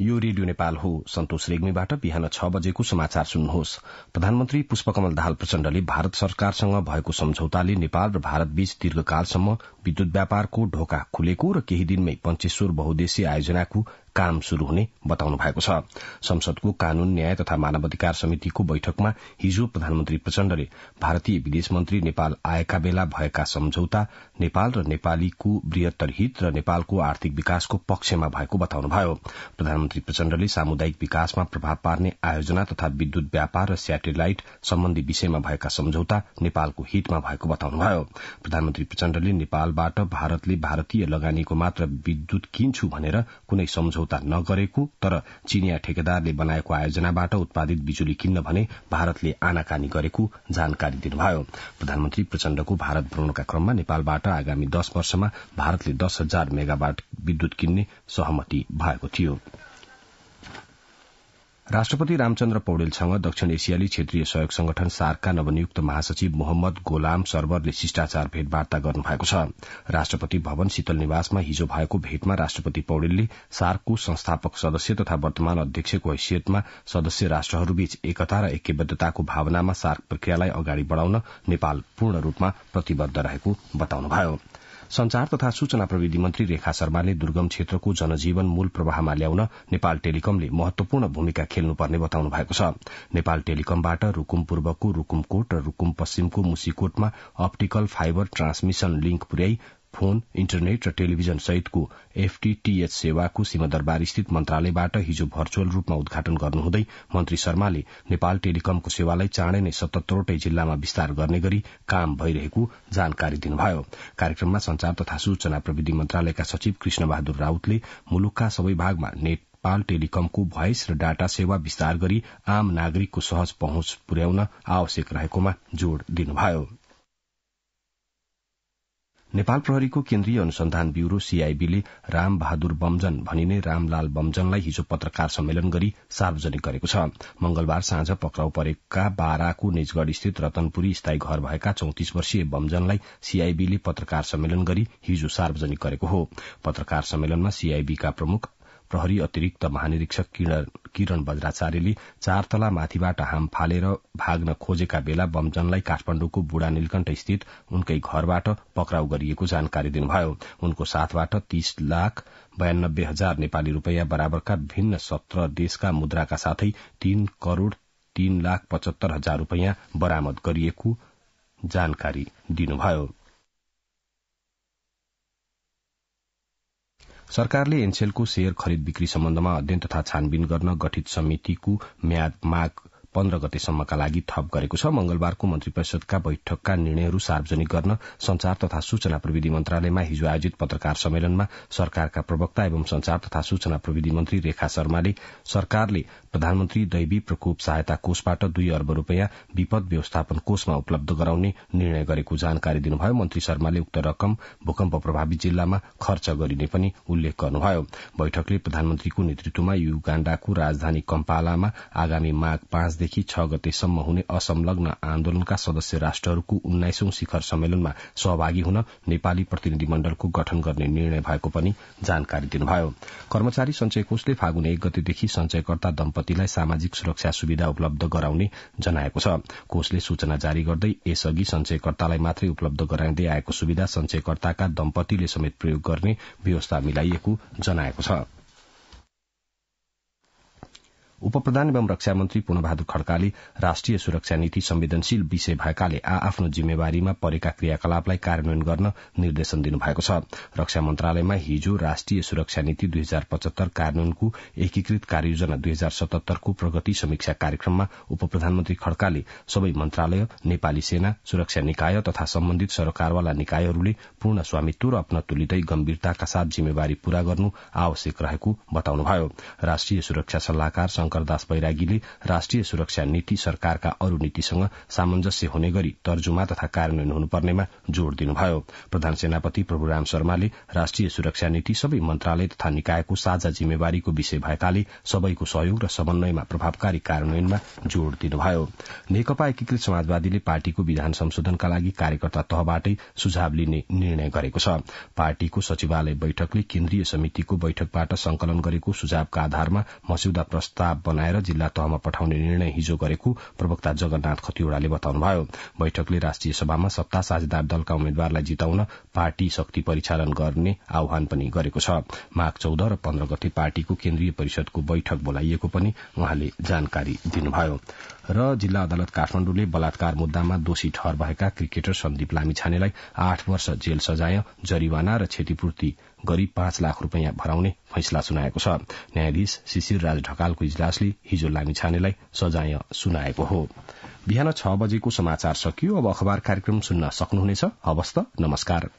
यो रेडियो नेपाल हो सन्तोष रेग्मीबाट बिहान छ बजेको समाचार सुन्नुहोस् प्रधानमन्त्री पुष्पकमल दाहाल प्रचण्डले भारत सरकारसँग भएको सम्झौताले नेपाल र भारतबीच दीर्घकालसम्म विद्युत व्यापारको ढोका खुलेको र केही दिनमै पञ्चेश्वर बहुद्देश्य आयोजनाको काम शुरू हुने बताउनु भएको छ संसदको कानून न्याय तथा मानवाधिकार समितिको बैठकमा हिजो प्रधानमन्त्री प्रचण्डले भारतीय विदेश मन्त्री नेपाल आएका बेला भएका सम्झौता नेपाल र नेपालीको वृहत्तर हित र नेपालको आर्थिक विकासको पक्षमा भएको बताउनुभयो प्रधानमन्त्री प्रचण्डले सामुदायिक विकासमा प्रभाव पार्ने आयोजना तथा विद्युत व्यापार र सेटेलाइट सम्बन्धी विषयमा भएका सम्झौता नेपालको हितमा भएको बताउनुभयो प्रधानमन्त्री प्रचण्डले नेपालबाट भारतले भारतीय लगानीको मात्र विद्युत किन्छु भनेर कुनै सम्झौता सम्झौता नगरेको तर चिनिया ठेकेदारले बनाएको आयोजनाबाट उत्पादित बिजुली किन्न भने भारतले आनाकानी गरेको जानकारी दिनुभयो प्रधानमन्त्री प्रचण्डको भारत भ्रमणका क्रममा नेपालबाट आगामी दश वर्षमा भारतले दस हजार मेगावाट विद्युत किन्ने सहमति भएको थियो राष्ट्रपति रामचन्द्र पौडेलसँग दक्षिण एसियाली क्षेत्रीय सहयोग संगठन सार्कका नवनियुक्त महासचिव मोहम्मद गोलाम सर्वरले शिष्टाचार भेटवार्ता गर्नुभएको छ राष्ट्रपति भवन शीतल निवासमा हिजो भएको भेटमा राष्ट्रपति पौडेलले सार्कको संस्थापक सदस्य तथा वर्तमान अध्यक्षको हैसियतमा सदस्य राष्ट्रहरूबीच एकता र एकबद्धताको भावनामा सार्क प्रक्रियालाई अगाडि बढ़ाउन नेपाल पूर्ण रूपमा प्रतिबद्ध रहेको बताउनुभयो संचार तथा सूचना प्रविधि मन्त्री रेखा शर्माले दुर्गम क्षेत्रको जनजीवन मूल प्रवाहमा ल्याउन नेपाल टेलिकमले महत्वपूर्ण भूमिका खेल्नुपर्ने बताउनु भएको छ नेपाल टेलिकमबाट रूकुम पूर्वको रूकुमकोट र रूकुम पश्चिमको मुसीकोटमा अप्टिकल फाइबर ट्रान्समिसन लिंक पुर्याई फोन इन्टरनेट र टेलिभिजन सहितको एफटीटीएच सेवाको सिंहदरबार स्थित मन्त्रालयबाट हिजो भर्चुअल रूपमा उद्घाटन गर्नुहुँदै मन्त्री शर्माले नेपाल टेलिकमको सेवालाई चाँडै नै सतहत्तरवटै जिल्लामा विस्तार गर्ने गरी काम भइरहेको जानकारी दिनुभयो कार्यक्रममा संचार तथा सूचना प्रविधि मन्त्रालयका सचिव कृष्ण बहादुर राउतले मुलुकका सबै भागमा नेट नेपाल टेलिकमको भोइस र डाटा सेवा विस्तार गरी आम नागरिकको सहज पहुँच पुर्याउन आवश्यक रहेकोमा जोड़ दिनुभयो नेपाल प्रहरीको केन्द्रीय अनुसन्धान ब्यूरो सीआईबीले राम बहादुर बमजन भनिने रामलाल बमजनलाई हिजो पत्रकार सम्मेलन गरी सार्वजनिक गरेको छ मंगलबार साँझ पक्राउ परेका बाराको निजगढ़ स्थित रतनपुरी स्थायी घर भएका चौतिस वर्षीय बमजनलाई सीआईबीले पत्रकार सम्मेलन गरी हिजो सार्वजनिक गरेको हो पत्रकार सम्मेलनमा सीआईबीका प्रमुख प्रहरी अतिरिक्त महानिरीक्षक किरण किरण बज्राचार्यले चार तला माथिबाट हाम फालेर भाग्न खोजेका बेला बमजनलाई काठमाण्डुको बुढा नीलकण्ठ स्थित उनकै घरबाट पक्राउ गरिएको जानकारी दिनुभयो उनको साथबाट तीस लाख बयानब्बे हजार नेपाली रूपियाँ बराबरका भिन्न सत्र देशका मुद्राका साथै तीन करोड़ तीन लाख पचहत्तर हजार रूपियाँ बरामद गरिएको जानकारी दिनुभयो सरकारले एनसेलको शेयर खरिद बिक्री सम्बन्धमा अध्ययन तथा छानबिन गर्न गठित समितिको म्याद माग पन्ध्र गतेसम्मका लागि थप गरेको छ मंगलबारको मन्त्री परिषदका बैठकका निर्णयहरू सार्वजनिक गर्न संचार तथा सूचना प्रविधि मन्त्रालयमा हिजो आयोजित पत्रकार सम्मेलनमा सरकारका प्रवक्ता एवं संचार तथा सूचना प्रविधि मन्त्री रेखा शर्माले सरकारले प्रधानमन्त्री दैवी प्रकोप सहायता कोषबाट दुई अर्ब रूपियाँ विपद व्यवस्थापन कोषमा उपलब्ध गराउने निर्णय गरेको जानकारी दिनुभयो मन्त्री शर्माले उक्त रकम भूकम्प प्रभावित जिल्लामा खर्च गरिने पनि उल्लेख गर्नुभयो बैठकले प्रधानमन्त्रीको नेतृत्वमा युगाण्डाको राजधानी कम्पालामा आगामी माघ पाँच पाँचदेखि छ गतेसम्म हुने असंलग्न आन्दोलनका सदस्य राष्ट्रहरूको उन्नाइसौं शिखर सम्मेलनमा सहभागी हुन नेपाली प्रतिनिधिमण्डलको गठन गर्ने निर्णय भएको पनि जानकारी दिनुभयो कर्मचारी संचय कोषले फागुन एक गतेदेखि संचयकर्ता दम्पतिलाई सामाजिक सुरक्षा सुविधा उपलब्ध गराउने जनाएको छ कोषले सूचना जारी गर्दै यसअघि संचयकर्तालाई मात्रै उपलब्ध गराइँदै आएको सुविधा संचयकर्ताका दम्पतिले समेत प्रयोग गर्ने व्यवस्था मिलाइएको जनाएको छ उपप्रधान एवं रक्षा मन्त्री पूर्णबहादुर खड्काले राष्ट्रिय सुरक्षा नीति संवेदनशील विषय भएकाले आ आफ्नो जिम्मेवारीमा परेका क्रियाकलापलाई कार्यान्वयन गर्न निर्देशन दिनुभएको छ रक्षा मन्त्रालयमा हिजो राष्ट्रिय सुरक्षा नीति दुई हजार पचहत्तर कार्यान्वयनको एकीकृत कार्ययोजना दुई हजार सतहत्तरको प्रगति समीक्षा कार्यक्रममा उप प्रधानमन्त्री खड्काले सबै मन्त्रालय नेपाली सेना सुरक्षा निकाय तथा सम्बन्धित सरकारवाला निकायहरूले पूर्ण स्वामित्व र अपनत्व लिँदै गम्भीरताका साथ जिम्मेवारी पूरा गर्नु आवश्यक रहेको बताउनुभयो राष्ट्रिय सुरक्षा सल्लाहकार शंकरदास वैरागीले राष्ट्रिय सुरक्षा नीति सरकारका अरू नीतिसँग सामञ्जस्य हुने गरी तर्जुमा तथा कार्यान्वयन हुनुपर्नेमा जोड़ दिनुभयो प्रधान सेनापति प्रभुराम शर्माले राष्ट्रिय सुरक्षा नीति सबै मन्त्रालय तथा निकायको साझा जिम्मेवारीको विषय भएकाले सबैको सहयोग र समन्वयमा प्रभावकारी कार्यान्वयनमा जोड़ दिनुभयो नेकपा एकीकृत समाजवादीले पार्टीको विधान संशोधनका लागि कार्यकर्ता तहबाटै सुझाव लिने निर्णय गरेको छ पार्टीको सचिवालय बैठकले केन्द्रीय समितिको बैठकबाट संकलन गरेको सुझावका आधारमा मस्यौदा प्रस्ताव बनाएर जिल्ला तहमा पठाउने निर्णय हिजो गरेको प्रवक्ता जगन्नाथ खतिवड़ाले बताउनुभयो बैठकले राष्ट्रिय सभामा सत्ता साझेदार दलका उम्मेद्वारलाई जिताउन पार्टी शक्ति परिचालन गर्ने आह्वान पनि गरेको छ माघ चौध र पन्ध्र गते पार्टीको केन्द्रीय परिषदको बैठक बोलाइएको पनि उहाँले जानकारी दिनुभयो र जिल्ला अदालत काठमाण्डुले बलात्कार मुद्दामा दोषी ठहर भएका क्रिकेटर सन्दीप लामिछानेलाई आठ वर्ष जेल सजाय जरिवाना र क्षतिपूर्ति गरी पाँच लाख रूपियाँ भराउने फैसला सुनाएको छ न्यायाधीश शिशिर राज ढकालको इजलासले हिजो लामिछानेलाई सजाय सुनाएको हो बिहान छ बजेको समाचार सकियो अब अखबार कार्यक्रम सुन्न सक्नुहुनेछ नमस्कार